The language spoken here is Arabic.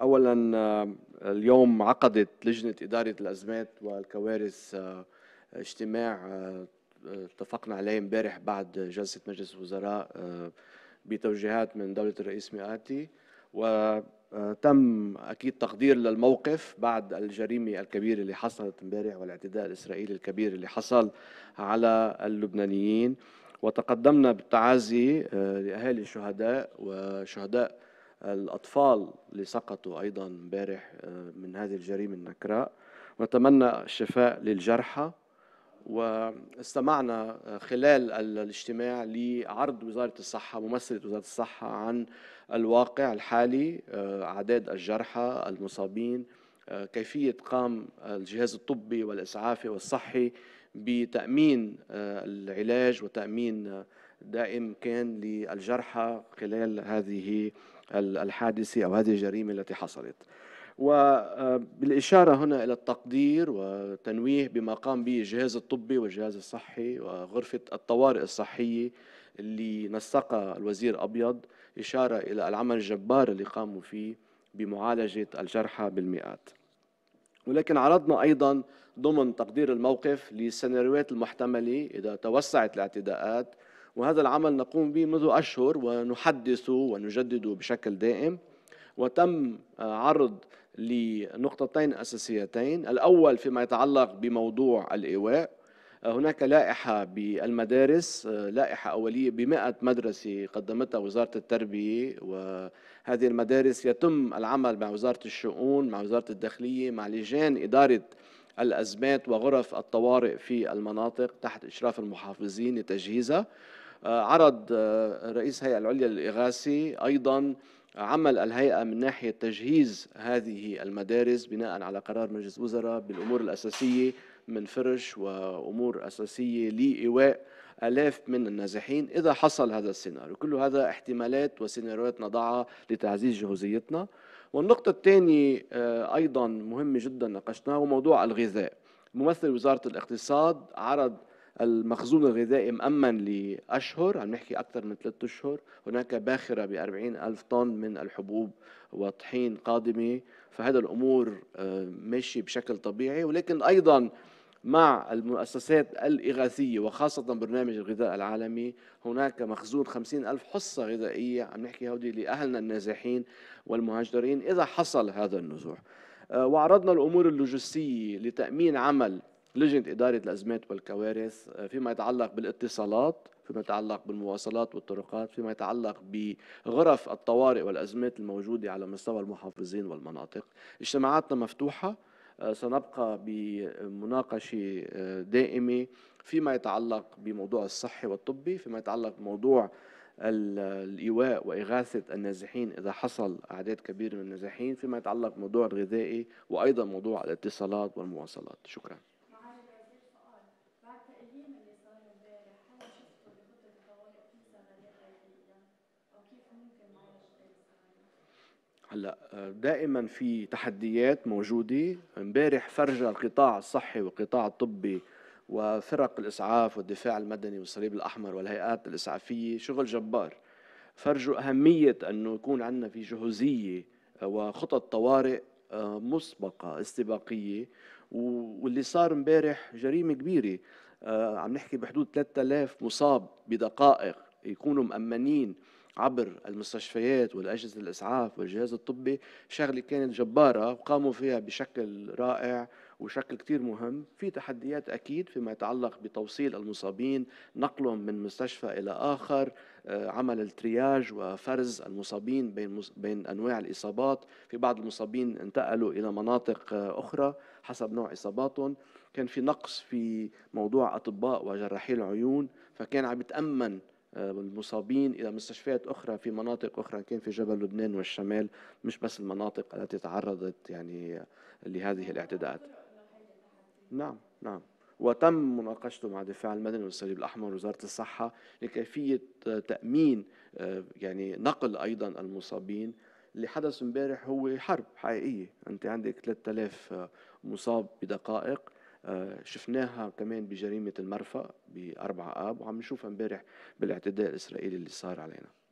اولا اليوم عقدت لجنه اداره الازمات والكوارث آه، اجتماع آه، اتفقنا عليه امبارح بعد جلسه مجلس الوزراء آه، بتوجيهات من دوله الرئيس مئاتي وتم اكيد تقدير للموقف بعد الجريمه الكبيره اللي حصلت امبارح والاعتداء الاسرائيلي الكبير اللي حصل على اللبنانيين وتقدمنا بالتعازي لاهالي الشهداء وشهداء الأطفال اللي سقطوا أيضا امبارح آه، من هذه الجريمة النكراء ونتمنى الشفاء للجرحى واستمعنا آه، خلال الاجتماع لعرض وزارة الصحة ممثلة وزارة الصحة عن الواقع الحالي آه، أعداد الجرحى المصابين كيفية قام الجهاز الطبي والإسعافي والصحي بتأمين العلاج وتأمين دائم كان للجرحى خلال هذه الحادثة أو هذه الجريمة التي حصلت وبالإشارة آه، هنا إلى التقدير وتنويه بما قام به الجهاز الطبي والجهاز الصحي وغرفة الطوارئ الصحية اللي نسق الوزير أبيض إشارة إلى العمل الجبار اللي قاموا فيه بمعالجة الجرحى بالمئات ولكن عرضنا أيضا ضمن تقدير الموقف للسيناريوهات المحتملة إذا توسعت الاعتداءات وهذا العمل نقوم به منذ أشهر ونحدثه ونجدده بشكل دائم وتم آه، عرض لنقطتين أساسيتين الأول فيما يتعلق بموضوع الإيواء آه، هناك لائحة بالمدارس آه، لائحة أولية بمئة مدرسة قدمتها وزارة التربية وهذه المدارس يتم العمل مع وزارة الشؤون مع وزارة الداخلية مع لجان إدارة الأزمات وغرف الطوارئ في المناطق تحت إشراف المحافظين لتجهيزها آه، عرض آه، رئيس الهيئة العليا للإغاثة أيضا عمل الهيئة من ناحية تجهيز هذه المدارس بناء على قرار مجلس وزراء بالأمور الأساسية من فرش وأمور أساسية لإيواء آلاف من النازحين إذا حصل هذا السيناريو كل هذا احتمالات وسيناريوهات نضعها لتعزيز جهوزيتنا والنقطة الثانية آه، أيضا مهمة جدا ناقشناها هو موضوع الغذاء ممثل وزارة الاقتصاد عرض المخزون الغذائي مأمن لأشهر عم نحكي أكثر من ثلاثة أشهر هناك باخرة بأربعين ألف طن من الحبوب وطحين قادمة فهذا الأمور آه، ماشي بشكل طبيعي ولكن أيضا مع المؤسسات الإغاثية وخاصة برنامج الغذاء العالمي هناك مخزون خمسين ألف حصة غذائية عم نحكي هودي لأهلنا النازحين والمهاجرين إذا حصل هذا النزوح آه، وعرضنا الأمور اللوجستية لتأمين عمل لجنه اداره الازمات والكوارث آه، فيما يتعلق بالاتصالات فيما يتعلق بالمواصلات والطرقات فيما يتعلق بغرف الطوارئ والازمات الموجوده على مستوى المحافظين والمناطق اجتماعاتنا مفتوحه آه، سنبقى بمناقشه آه، دائمه فيما يتعلق بموضوع الصحي والطبي فيما يتعلق بموضوع الايواء واغاثه النازحين اذا حصل اعداد كبيره من النازحين فيما يتعلق بموضوع الغذائي وايضا موضوع الاتصالات والمواصلات شكرا هلا آه، دائما في تحديات موجوده امبارح فرج القطاع الصحي والقطاع الطبي وفرق الاسعاف والدفاع المدني والصليب الاحمر والهيئات الاسعافيه شغل جبار فرجوا اهميه انه يكون عندنا في جهوزيه آه، وخطط طوارئ آه، مسبقه استباقيه واللي صار امبارح جريمه كبيره عم نحكي بحدود 3000 مصاب بدقائق يكونوا مأمنين عبر المستشفيات والأجهزة الإسعاف والجهاز الطبي شغلة كانت جبارة وقاموا فيها بشكل رائع وشكل كتير مهم في تحديات أكيد فيما يتعلق بتوصيل المصابين نقلهم من مستشفى إلى آخر آه، عمل الترياج وفرز المصابين بين, بين أنواع الإصابات في بعض المصابين انتقلوا إلى مناطق آه، أخرى حسب نوع إصاباتهم كان في نقص في موضوع أطباء وجراحي العيون فكان عم يتأمن آه، المصابين الى مستشفيات اخرى في مناطق اخرى كان في جبل لبنان والشمال مش بس المناطق التي تعرضت يعني لهذه الاعتداءات نعم نعم وتم مناقشته مع الدفاع المدني والصليب الاحمر ووزاره الصحه لكيفيه تامين آه، يعني نقل ايضا المصابين اللي حدث امبارح هو حرب حقيقيه انت عندك 3000 مصاب بدقائق آه، شفناها كمان بجريمة المرفأ بأربعة آب وعم نشوفها امبارح بالاعتداء الإسرائيلي اللي صار علينا